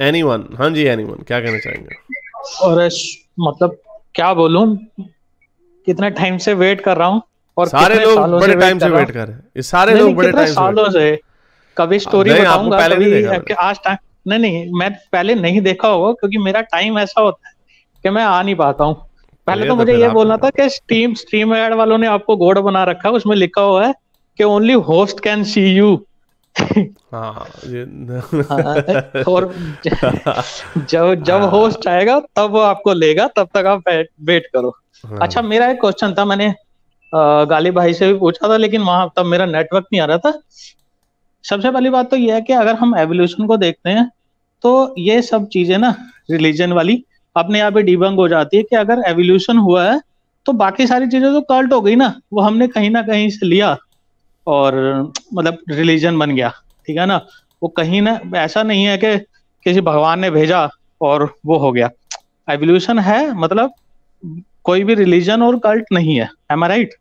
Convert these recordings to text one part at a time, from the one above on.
Anyone हाँ जी anyone क्या कहना चाहेंगे और मतलब क्या बोलूं कितने टाइम से वेट कर रहा हूं और सारे लोग बड़े टाइम से वेट कर रहे हैं सारे लोग बड़े टाइम सालों से कभी स्टोरी हाँ, बताऊंगा पहले देखा आज टाइम नहीं नहीं मैं पहले नहीं देखा होगा क्योंकि मेरा टाइम ऐसा होता है कि मैं आ नहीं पाता हूँ पहले तो, तो मुझे ये बोलना था कि स्ट्रीम स्ट्रीम एड वालों ने आपको गोड बना रखा है उसमें लिखा हुआ है कि only host can see you हाँ, हाँ, और जब जब होस्ट हाँ। आएगा तब वो आपको लेगा तब तक आप वेट करो हाँ। अच्छा मेरा एक क्वेश्चन था मैंने गाली भाई से भी पूछा था लेकिन वहां तब मेरा नेटवर्क नहीं आ रहा था सबसे पहली बात तो यह है कि अगर हम एवोल्यूशन को देखते हैं तो ये सब चीजें ना रिलीजन वाली अपने आप ही डिबंग हो जाती है कि अगर एवोल्यूशन हुआ है तो बाकी सारी चीजें तो कल्ट हो गई ना वो हमने कहीं ना कहीं से लिया और मतलब रिलीजन बन गया ठीक है ना वो कहीं ना ऐसा नहीं है कि किसी भगवान ने भेजा और वो हो गया एवोल्यूशन है मतलब कोई भी रिलीजन और कल्ट नहीं है एम राइट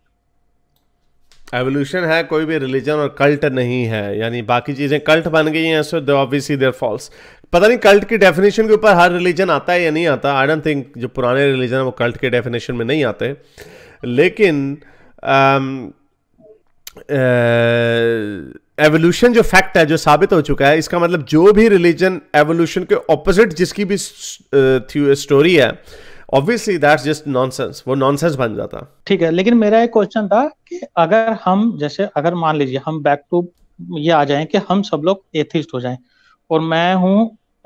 एवोल्यूशन है कोई भी रिलीजन और कल्ट नहीं है यानी बाकी चीज़ें कल्ट बन गई हैं so they obviously they're false पता नहीं कल्ट की डेफिनेशन के ऊपर हर रिलीजन आता है या नहीं आता आई डोंट थिंक जो पुराने रिलीजन है वो कल्ट के डेफिनेशन में नहीं आते लेकिन um, एवोल्यूशन जो फैक्ट है जो साबित हो चुका है इसका मतलब जो भी रिलीजन एवोल्यूशन के ऑपोजिट जिसकी भी स्टोरी है ऑब्वियसली दैट्स जस्ट नॉनसेंस वो नॉनसेंस बन जाता ठीक है लेकिन मेरा एक क्वेश्चन था कि अगर हम जैसे अगर मान लीजिए हम बैक टू ये आ जाएं कि हम सब लोग एथिस्ट हो जाएं और मैं हूँ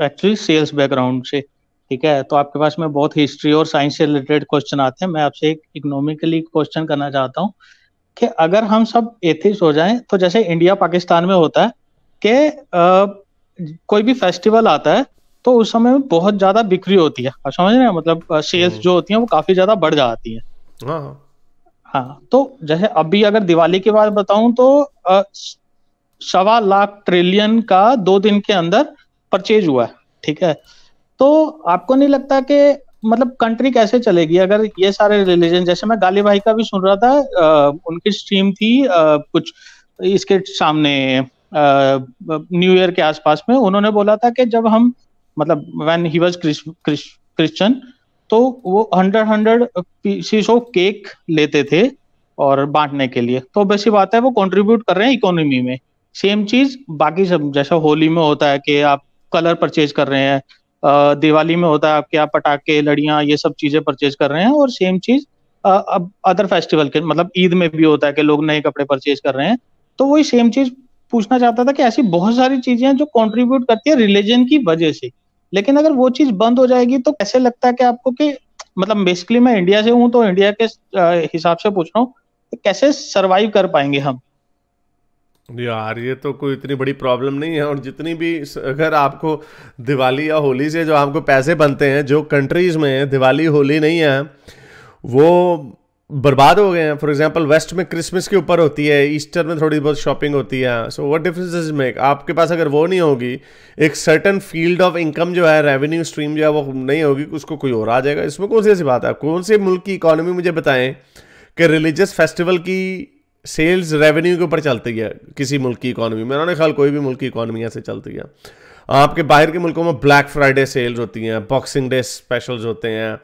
एक्चुअली सेल्स बैकग्राउंड से ठीक है तो आपके पास में बहुत हिस्ट्री और साइंस से रिलेटेड क्वेश्चन आते हैं मैं आपसे एक इकोनॉमिकली क्वेश्चन करना चाहता हूँ कि अगर हम सब एथिस हो जाएं तो जैसे इंडिया पाकिस्तान में होता है कि कोई भी फेस्टिवल आता है तो उस समय में बहुत ज्यादा बिक्री होती है समझ रहे हैं मतलब सेल्स हम्म। जो होती है वो काफी ज्यादा बढ़ जाती है हाँ, हाँ हाँ तो जैसे अभी अगर दिवाली की बात बताऊं तो सवा लाख ट्रिलियन का दो दिन के अंदर परचेज हुआ है ठीक है तो आपको नहीं लगता कि मतलब कंट्री कैसे चलेगी अगर ये सारे रिलीजन जैसे मैं गाली भाई का भी सुन रहा था आ, उनकी स्ट्रीम थी आ, कुछ इसके सामने न्यू ईयर के आसपास में उन्होंने बोला था कि जब हम मतलब व्हेन ही वाज क्रिश्चियन तो वो hundred hundred pieces of cake लेते थे और बांटने के लिए तो वैसी बात है वो कंट्रीब्यूट कर रहे हैं इकोनॉमी में सेम चीज बाकी सब जैसा होली में होता है कि आप कलर परचेज कर रहे हैं दिवाली में होता है आपके यहाँ पटाखे लड़ियाँ ये सब चीजें परचेज कर रहे हैं और सेम चीज अब अदर फेस्टिवल के मतलब ईद में भी होता है कि लोग नए कपड़े परचेज कर रहे हैं तो वही सेम चीज पूछना चाहता था कि ऐसी बहुत सारी चीजें हैं जो कंट्रीब्यूट करती है रिलीजन की वजह से लेकिन अगर वो चीज बंद हो जाएगी तो कैसे लगता है कि आपको कि मतलब बेसिकली मैं इंडिया से हूँ तो इंडिया के हिसाब से पूछ रहा हूँ कैसे सरवाइव कर पाएंगे हम यार ये तो कोई इतनी बड़ी प्रॉब्लम नहीं है और जितनी भी अगर आपको दिवाली या होली से जो आपको पैसे बनते हैं जो कंट्रीज़ में दिवाली होली नहीं है वो बर्बाद हो गए हैं फॉर एग्जांपल वेस्ट में क्रिसमस के ऊपर होती है ईस्टर में थोड़ी बहुत शॉपिंग होती है so what difference is make आपके पास अगर वो नहीं होगी एक सर्टन फील्ड ऑफ इनकम जो है रेवेन्यू स्ट्रीम जो है वो नहीं होगी उसको कोई और आ जाएगा इसमें कौन सी ऐसी बात है कौन से मुल्क की इकोनॉमी मुझे बताएं कि रिलीजियस फेस्टिवल की सेल्स रेवेन्यू के ऊपर चलती है किसी मुल्क की इकानमी में उन्होंने ख्याल कोई भी मुल्क की इकानमी ऐसे चलती है आपके बाहर के मुल्कों में ब्लैक फ्राइडे सेल्स होती हैं बॉक्सिंग डे स्पेशल्स होते हैं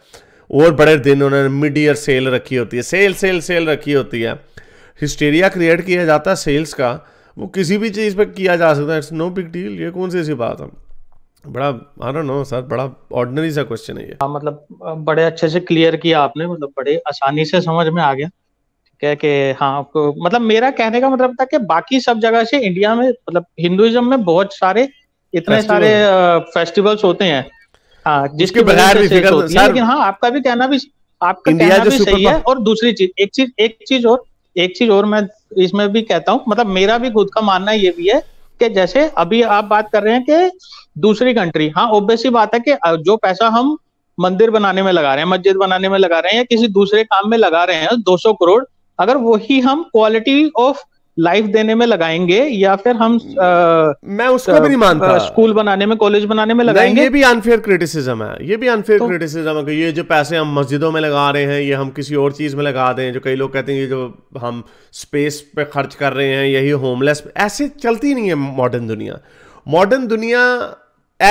और बड़े दिन उन्होंने मिड ईयर सेल रखी होती है सेल सेल सेल रखी होती है हिस्टेरिया क्रिएट किया जाता है सेल्स का वो किसी भी चीज़ पर किया जा सकता है इट्स नो बिग डील ये कौन सी ऐसी बात है बड़ा रहा नो सर बड़ा ऑर्डनरी सा क्वेश्चन है ये हाँ मतलब बड़े अच्छे से क्लियर किया आपने मतलब बड़े आसानी से समझ में आ गया क्या के हाँ आपको मतलब मेरा कहने का मतलब था कि बाकी सब जगह से इंडिया में मतलब हिंदुइज्म में बहुत सारे इतने सारे फेस्टिवल्स होते हैं हाँ जिसके बगैर भी फिगर होती है लेकिन हाँ आपका भी कहना भी आपका कहना भी सही है और दूसरी चीज एक चीज एक चीज और एक चीज और मैं इसमें भी कहता हूँ मतलब मेरा भी खुद का मानना ये भी है कि जैसे अभी आप बात कर रहे हैं कि दूसरी कंट्री हाँ ओबियसली बात है कि जो पैसा हम मंदिर बनाने में लगा रहे हैं मस्जिद बनाने में लगा रहे हैं या किसी दूसरे काम में लगा रहे हैं 200 करोड़ अगर वही हम क्वालिटी ऑफ लाइफ देने में लगाएंगे या फिर हम आ, हम्म। मैं उसको भी नहीं मानता स्कूल बनाने में कॉलेज बनाने में लगाएंगे ये भी अनफेयर क्रिटिसिज्म है ये भी अनफेयर तो, क्रिटिसिज्म है कि ये जो पैसे हम मस्जिदों में लगा रहे हैं ये हम किसी और चीज में लगा दें जो कई लोग कहते हैं ये जो हम स्पेस पे खर्च कर रहे हैं यही होमलेस ऐसे चलती नहीं है मॉडर्न दुनिया मॉडर्न दुनिया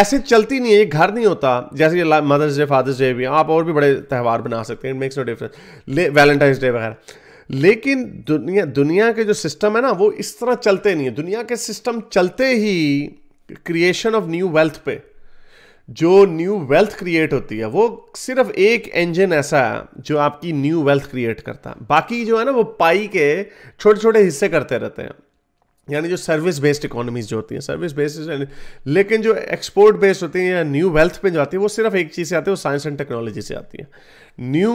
ऐसे चलती नहीं है ये घर नहीं होता जैसे ये मदर्स डे फादर्स डे भी आप और भी बड़े त्यौहार बना सकते हैं it makes no difference Valentine's Day वगैरह लेकिन दुनिया दुनिया के जो सिस्टम है ना वो इस तरह चलते नहीं है दुनिया के सिस्टम चलते ही क्रिएशन ऑफ न्यू वेल्थ पे जो न्यू वेल्थ क्रिएट होती है वो सिर्फ एक इंजन ऐसा है जो आपकी न्यू वेल्थ क्रिएट करता है बाकी जो है ना वो पाई के छोटे छोटे हिस्से करते रहते हैं यानी जो सर्विस बेस्ड इकोनॉमीज जो होती हैं सर्विस बेस्ड लेकिन जो एक्सपोर्ट बेस्ड होती हैं या न्यू वेल्थ पे जो आती है वो सिर्फ एक चीज़ से आती है वो साइंस एंड टेक्नोलॉजी से आती है न्यू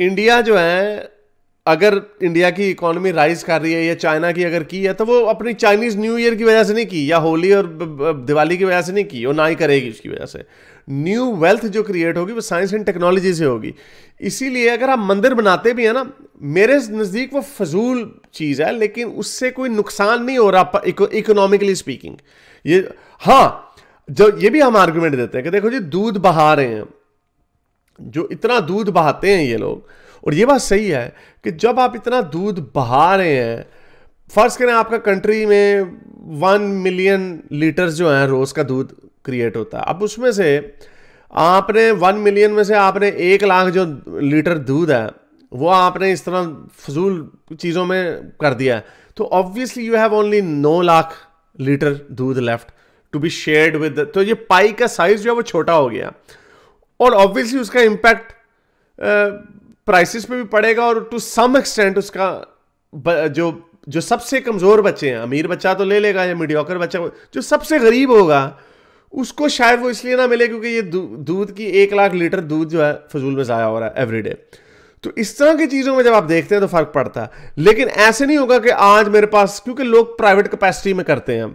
इंडिया जो है अगर इंडिया की इकोनॉमी राइज कर रही है या चाइना की अगर की है तो वो अपनी चाइनीज़ न्यू ईयर की वजह से नहीं की या होली और दिवाली की वजह से नहीं की और ना ही करेगी उसकी वजह से न्यू वेल्थ जो क्रिएट होगी वो साइंस एंड टेक्नोलॉजी से होगी इसीलिए अगर आप मंदिर बनाते भी हैं ना मेरे नज़दीक वो फजूल चीज़ है लेकिन उससे कोई नुकसान नहीं हो रहा इकोनॉमिकली स्पीकिंग ये हाँ जो ये भी हम आर्ग्यूमेंट देते हैं कि देखो जी दूध बहा रहे हैं जो इतना दूध बहाते हैं ये लोग और ये बात सही है कि जब आप इतना दूध बहा रहे हैं फर्ज करें आपका कंट्री में वन मिलियन लीटर्स जो हैं रोज़ का दूध क्रिएट होता है अब उसमें से आपने वन मिलियन में से आपने एक लाख जो लीटर दूध है वो आपने इस तरह फजूल चीज़ों में कर दिया है तो ऑब्वियसली यू हैव ओनली नौ लाख लीटर दूध left to be shared with तो ये पाई का साइज़ जो है वो छोटा हो गया और ऑब्वियसली उसका इम्पैक्ट प्राइसिस पे भी पड़ेगा और टू सम एक्सटेंट उसका जो जो सबसे कमज़ोर बच्चे हैं अमीर बच्चा तो ले लेगा या मीडियोकर बच्चा जो सबसे गरीब होगा उसको शायद वो इसलिए ना मिले क्योंकि ये दूध की एक लाख लीटर दूध जो है फजूल में ज़ाया हो रहा है एवरीडे तो इस तरह की चीज़ों में जब आप देखते हैं तो फ़र्क पड़ता है लेकिन ऐसे नहीं होगा कि आज मेरे पास क्योंकि लोग प्राइवेट कैपेसिटी में करते हैं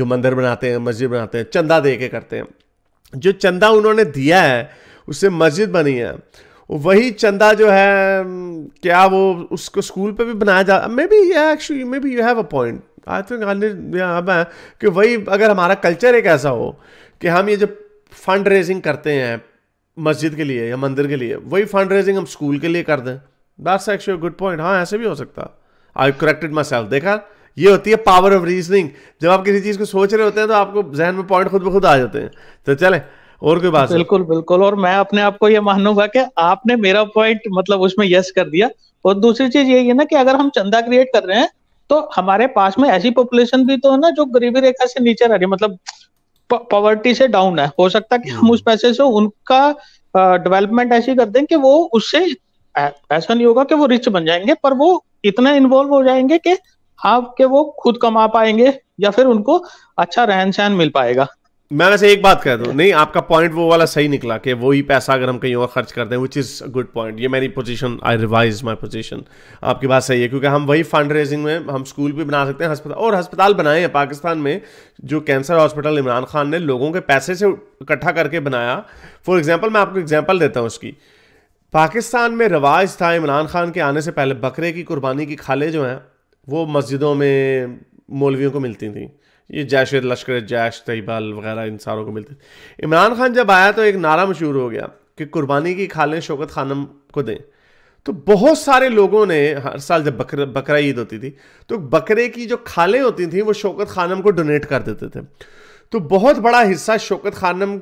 जो मंदिर बनाते हैं मस्जिद बनाते हैं चंदा दे के करते हैं जो चंदा उन्होंने दिया है उससे मस्जिद बनी है वही चंदा जो है क्या वो उसको स्कूल पे भी बनाया जा मे बी या actually maybe you have a point I think अब है कि वही अगर हमारा कल्चर एक ऐसा हो कि हम ये जो फंड रेजिंग करते हैं मस्जिद के लिए या मंदिर के लिए वही फंड रेजिंग हम स्कूल के लिए कर दें दैट्स एक्चुअली गुड पॉइंट हाँ ऐसे भी हो सकता आई करेक्टेड माई सेल्फ देखा ये होती है पावर ऑफ रीजनिंग जब आप किसी चीज़ को सोच रहे होते हैं तो आपको जहन में पॉइंट खुद ब खुद आ जाते हैं तो चलें और कोई बात बिल्कुल बिल्कुल और मैं अपने आप को ये मानूंगा कि आपने मेरा पॉइंट मतलब उसमें यस कर दिया और दूसरी चीज यही है ना कि अगर हम चंदा क्रिएट कर रहे हैं तो हमारे पास में ऐसी पॉपुलेशन भी तो है ना जो गरीबी रेखा से नीचे रह रही है मतलब पॉवर्टी से डाउन है हो सकता है कि हम हाँ। उस पैसे से उनका डेवलपमेंट ऐसी कर दें कि वो उससे ऐसा नहीं होगा कि वो रिच बन जाएंगे पर वो इतना इन्वॉल्व हो जाएंगे कि आपके वो खुद कमा पाएंगे या फिर उनको अच्छा रहन सहन मिल पाएगा मैं वैसे एक बात कह दूँ नहीं आपका पॉइंट वो वाला सही निकला कि वही पैसा अगर हम कहीं और खर्च करते हैं विच इज़ गुड पॉइंट ये मेरी position I revise my position आपकी बात सही है क्योंकि हम वही फंड रेजिंग में हम स्कूल भी बना सकते हैं हस्पताल और हस्पताल बनाए हैं पाकिस्तान में जो कैंसर हॉस्पिटल इमरान खान ने लोगों के पैसे से इकट्ठा करके बनाया फॉर एग्जाम्पल मैं आपको एग्जाम्पल देता हूँ उसकी पाकिस्तान में रिवाज था इमरान खान के आने से पहले बकरे की कुर्बानी की खाले जो हैं वो मस्जिदों में मौलवियों को मिलती थी ये जैश लश्कर जैश तहबाल वगैरह इन सारों को मिलते इमरान खान जब आया तो एक नारा मशहूर हो गया कि कुर्बानी की खालें शौकत खानम को दें तो बहुत सारे लोगों ने हर साल जब बकर बकरा ईद होती थी तो बकरे की जो खालें होती थी वो शौकत खानम को डोनेट कर देते थे तो बहुत बड़ा हिस्सा शौकत खानम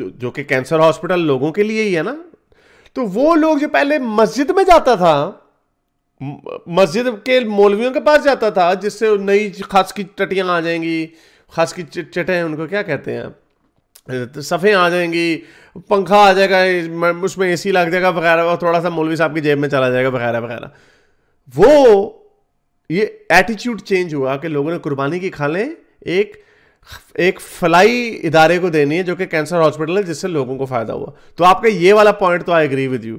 जो जो कि कैंसर हॉस्पिटल लोगों के लिए ही है ना तो वो लोग जो पहले मस्जिद में जाता था मस्जिद के मौलवियों के पास जाता था जिससे नई खास की टटियाँ आ जाएंगी खास की चटें उनको क्या कहते हैं तो सफ़े आ जाएंगी पंखा आ जाएगा उसमें एसी लग जाएगा वगैरह और थोड़ा सा मौलवी साहब की जेब में चला जाएगा वगैरह वगैरह वो ये एटीट्यूड चेंज हुआ कि लोगों ने कुर्बानी की खालें एक एक फलाई इदारे को देनी है जो कि कैंसर हॉस्पिटल है जिससे लोगों को फ़ायदा हुआ तो आपका ये वाला पॉइंट तो आई एग्री विद यू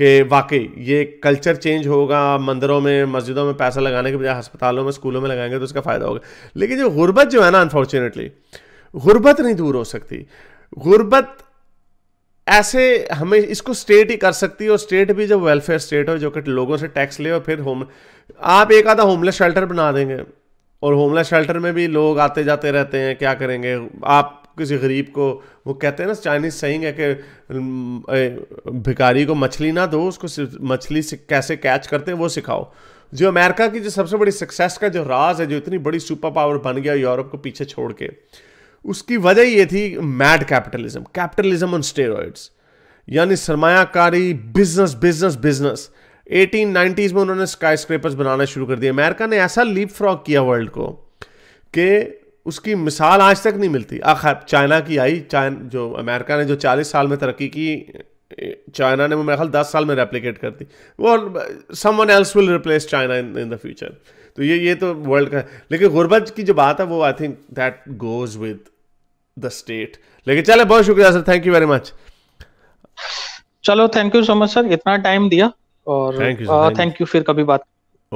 कि वाकई ये कल्चर चेंज होगा मंदिरों में मस्जिदों में पैसा लगाने के बजाय अस्पतालों में स्कूलों में लगाएंगे तो इसका फ़ायदा होगा लेकिन जो गुर्बत जो है ना अनफॉर्चुनेटली गुर्बत नहीं दूर हो सकती गुर्बत ऐसे हमें इसको स्टेट ही कर सकती है और स्टेट भी जब वेलफेयर स्टेट हो जो कि लोगों से टैक्स ले और फिर होम आप एक आधा होमलेस शेल्टर बना देंगे और होमलेस शेल्टर में भी लोग आते जाते रहते हैं क्या करेंगे आप किसी गरीब को वो कहते हैं ना चाइनीज सही है कि भिकारी को मछली ना दो उसको मछली से कैसे कैच करते हैं वो सिखाओ जो अमेरिका की जो सबसे बड़ी सक्सेस का जो राज है जो इतनी बड़ी सुपर पावर बन गया यूरोप को पीछे छोड़ के उसकी वजह ये थी mad capitalism capitalism on steroids यानी सरमायाकारी बिजनेस बिजनेस बिजनेस 1890s में उन्होंने स्काई स्क्रेपर्स बनाना शुरू कर दिया अमेरिका ने ऐसा लीप फ्रॉक किया वर्ल्ड को कि उसकी मिसाल आज तक नहीं मिलती आखिर चाइना की आई चाइन जो अमेरिका ने जो 40 साल में तरक्की की चाइना ने वो मेरा ख्याल 10 साल में रेप्लिकेट कर दी वो someone else will replace China in in the future तो ये ये तो वर्ल्ड का लेकिन गुरबत की जो बात है वो I think that goes with the state लेकिन चले बहुत शुक्रिया sir thank you very much चलो thank you so much sir इतना टाइम दिया और थैंक यू थैंक यू फिर कभी बात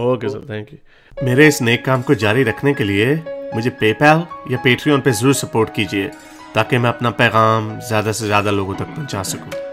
ओके सर थैंक यू मेरे इस नेक काम को जारी रखने के लिए मुझे पेपैल या पेट्रियन पे ज़रूर सपोर्ट कीजिए ताकि मैं अपना पैगाम ज़्यादा से ज़्यादा लोगों तक पहुंचा सकूं।